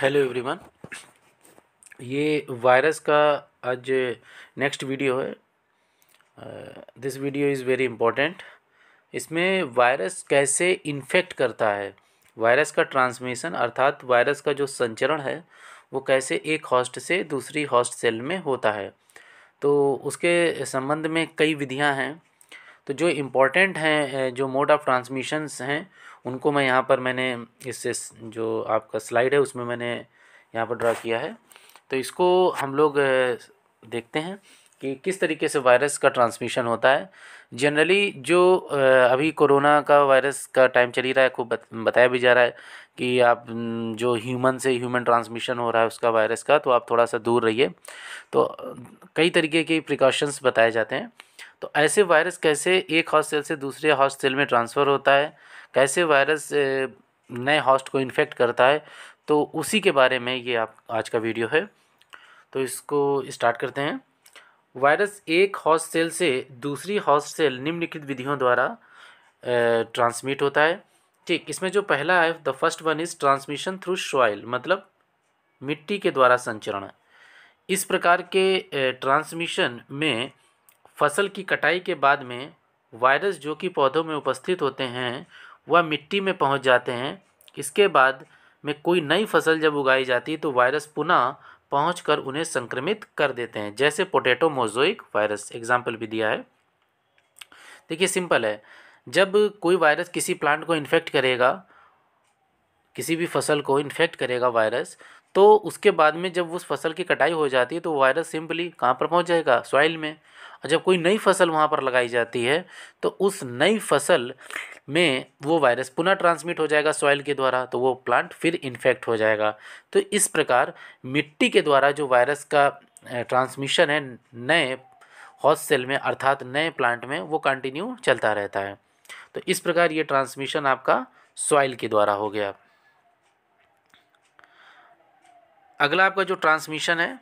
hello everyone ये virus का आज नेक्स्ट वीडियो है this video is very important इसमें वायरस कैसे इन्फेक्ट करता है वायरस का ट्रांसमिशन अर्थात वायरस का जो संचरण है वो कैसे एक हॉस्ट से दूसरी हॉस्ट सेल में होता है तो उसके संबंध में कई विधियां हैं तो जो इम्पोर्टेंट हैं जो मोड ऑफ़ ट्रांसमिशंस हैं उनको मैं यहाँ पर मैंने इससे जो आपका स्लाइड है उसमें मैंने यहाँ पर ड्रा किया है तो इसको हम लोग देखते हैं कि किस तरीके से वायरस का ट्रांसमिशन होता है जनरली जो अभी कोरोना का वायरस का टाइम चली रहा है खूब बताया भी जा रहा है कि आप जो ह्यूमन से ह्यूमन ट्रांसमिशन हो रहा है उसका वायरस का तो आप थोड़ा सा दूर रहिए तो कई तरीके के प्रिकॉशंस बताए जाते हैं तो ऐसे वायरस कैसे एक हॉस्ट सेल से दूसरे हॉस्ट सेल में ट्रांसफ़र होता है कैसे वायरस नए हॉस्ट को इन्फेक्ट करता है तो उसी के बारे में ये आप आज का वीडियो है तो इसको स्टार्ट करते हैं वायरस एक हॉस्ट सेल से दूसरी हॉस्ट सेल निम्नलिखित विधियों द्वारा ट्रांसमिट होता है ठीक इसमें जो पहला है the first one is transmission through soil मतलब मिट्टी के द्वारा संचरण इस प्रकार के ट्रांसमिशन में फसल की कटाई के बाद में वायरस जो कि पौधों में उपस्थित होते हैं वह मिट्टी में पहुंच जाते हैं इसके बाद में कोई नई फसल जब उगाई जाती है तो वायरस पुनः पहुँच कर उन्हें संक्रमित कर देते हैं जैसे पोटैटो मोजोइक वायरस एग्जाम्पल भी दिया है देखिए सिंपल है जब कोई वायरस किसी प्लांट को इन्फेक्ट करेगा किसी भी फसल को इन्फेक्ट करेगा वायरस तो उसके बाद में जब उस फसल की कटाई हो जाती है तो वायरस सिंपली कहाँ पर पहुँच जाएगा सॉइल में और जब कोई नई फसल वहाँ पर लगाई जाती है तो उस नई फसल में वो वायरस पुनः ट्रांसमिट हो जाएगा सॉइल के द्वारा तो वो प्लांट फिर इन्फेक्ट हो जाएगा तो इस प्रकार मिट्टी के द्वारा जो वायरस का ट्रांसमिशन है नए हॉस्ट सेल में अर्थात नए प्लांट में वो कंटिन्यू चलता रहता है तो इस प्रकार ये ट्रांसमिशन आपका सॉइल के द्वारा हो गया अगला आपका जो ट्रांसमिशन है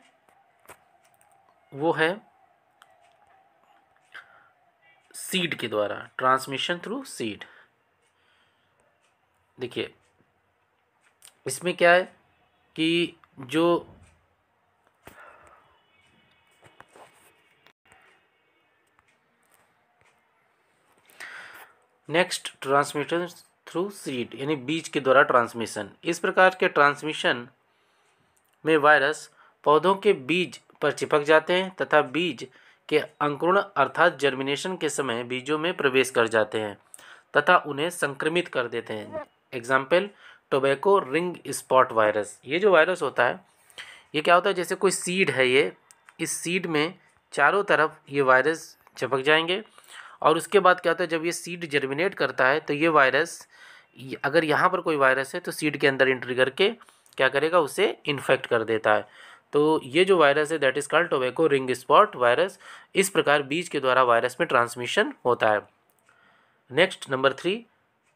वो है सीड के द्वारा ट्रांसमिशन थ्रू सीड देखिए इसमें क्या है कि जो नेक्स्ट ट्रांसमिशन थ्रू सीड यानी बीज के द्वारा ट्रांसमिशन इस प्रकार के ट्रांसमिशन में वायरस पौधों के बीज पर चिपक जाते हैं तथा बीज के अंकुरण अर्थात जर्मिनेशन के समय बीजों में प्रवेश कर जाते हैं तथा उन्हें संक्रमित कर देते हैं example tobacco ring spot virus ये जो वायरस होता है ये क्या होता है जैसे कोई सीड है ये इस सीड में चारों तरफ ये वायरस चिपक जाएंगे और उसके बाद क्या होता है जब ये सीड जर्मिनेट करता है तो ये वायरस अगर यहाँ पर कोई वायरस है तो सीड के अंदर इंट्री करके क्या करेगा उसे इन्फेक्ट कर देता है तो ये जो वायरस है that is called tobacco ring spot virus इस प्रकार बीज के द्वारा वायरस में ट्रांसमिशन होता है next number three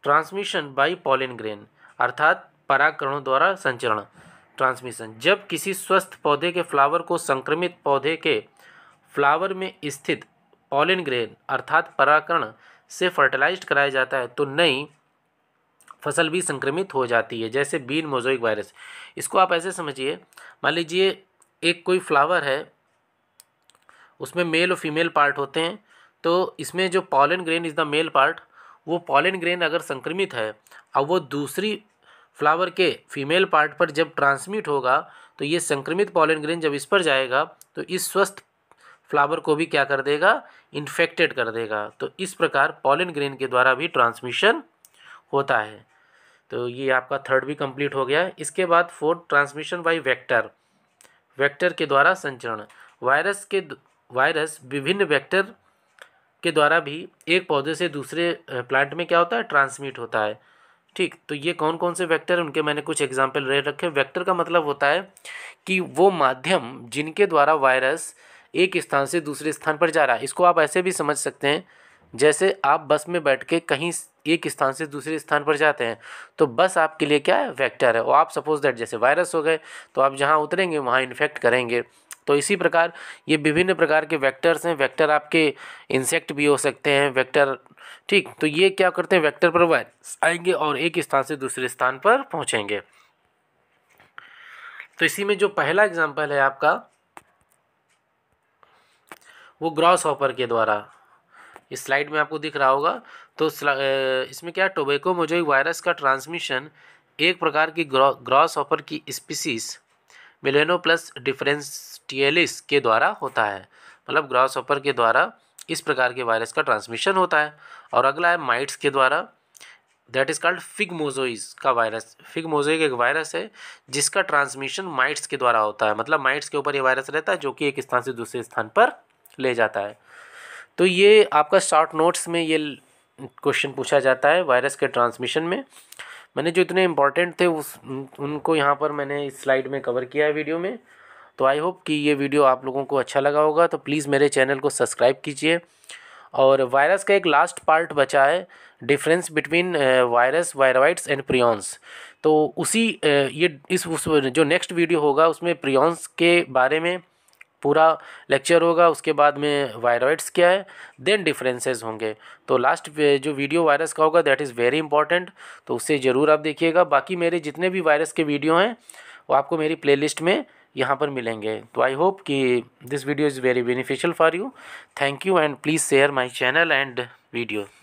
transmission by pollen grain अर्थात पराकरणों द्वारा संचरण ट्रांसमिशन जब किसी स्वस्थ पौधे के फ्लावर को संक्रमित पौधे के फ्लावर में स्थित पॉलिन ग्रेन अर्थात पराकरण से फर्टिलाइज कराया जाता है तो नई फसल भी संक्रमित हो जाती है जैसे बीन मोजोइक वायरस इसको आप ऐसे समझिए मान लीजिए एक कोई फ्लावर है उसमें मेल और फीमेल पार्ट होते हैं तो इसमें जो pollen grain is the male part वो पॉलन ग्रेन अगर संक्रमित है और वो दूसरी फ्लावर के फीमेल पार्ट पर जब ट्रांसमिट होगा तो ये संक्रमित पॉलन ग्रेन जब इस पर जाएगा तो इस स्वस्थ फ्लावर को भी क्या कर देगा इन्फेक्टेड कर देगा तो इस प्रकार पॉलन ग्रेन के द्वारा भी ट्रांसमिशन होता है तो ये आपका थर्ड भी कंप्लीट हो गया इसके बाद fourth transmission by vector vector के द्वारा संचरण वायरस के वायरस विभिन्न वेक्टर के द्वारा भी एक पौधे से दूसरे प्लांट में क्या होता है ट्रांसमिट होता है ठीक तो ये कौन कौन से वेक्टर उनके मैंने कुछ एग्जाम्पल रह रखे वेक्टर का मतलब होता है कि वो माध्यम जिनके द्वारा वायरस एक स्थान से दूसरे स्थान पर जा रहा है इसको आप ऐसे भी समझ सकते हैं जैसे आप बस में बैठ के कहीं एक स्थान से दूसरे स्थान पर जाते हैं तो बस आपके लिए क्या है वेक्टर है और आप सपोज दैट जैसे वायरस हो गए तो आप जहाँ उतरेंगे वहाँ इन्फेक्ट करेंगे तो इसी प्रकार ये विभिन्न प्रकार के वैक्टर्स हैं वैक्टर आपके इंसेक्ट भी हो सकते हैं वैक्टर ठीक तो ये क्या करते हैं वैक्टर पर वायरस आएंगे और एक स्थान से दूसरे स्थान पर पहुँचेंगे तो इसी में जो पहला एग्जाम्पल है आपका वो ग्रॉस हॉपर के द्वारा इस स्लाइड में आपको दिख रहा होगा तो इसमें क्या टोबैको मोजो वायरस का ट्रांसमिशन एक प्रकार की ग्रॉस ऑफर की स्पीसीस मिलेनो प्लस डिफ्रेंसटियलिस के द्वारा होता है मतलब ग्रॉस ऑफर के द्वारा इस प्रकार के वायरस का ट्रांसमिशन होता है और अगला है माइट्स के द्वारा that is called fig mosaic का वायरस फिग मोजोइ एक वायरस है जिसका ट्रांसमिशन माइट्स के द्वारा होता है मतलब माइट्स के ऊपर ये वायरस रहता है जो कि एक स्थान से दूसरे स्थान पर ले जाता है तो ये आपका शॉर्ट नोट्स में ये क्वेश्चन पूछा जाता है वायरस के ट्रांसमिशन में मैंने जो इतने इम्पॉर्टेंट थे उस उनको यहाँ पर मैंने इस स्लाइड में कवर किया है वीडियो में तो आई होप कि ये वीडियो आप लोगों को अच्छा लगा होगा तो प्लीज़ मेरे चैनल को सब्सक्राइब कीजिए और वायरस का एक लास्ट पार्ट बचा है difference between virus viroids and prions तो उसी ये इस उस जो नेक्स्ट वीडियो होगा उसमें प्रियॉन्स के बारे में पूरा लेक्चर होगा उसके बाद में वायरॉइड्स क्या है देन डिफरेंसेस होंगे तो लास्ट जो वीडियो वायरस का होगा दैट इज़ वेरी इंपॉर्टेंट तो उससे ज़रूर आप देखिएगा बाकी मेरे जितने भी वायरस के वीडियो हैं वो आपको मेरी प्ले में यहाँ पर मिलेंगे तो आई होप कि this video is very beneficial for you thank you and please share my channel and video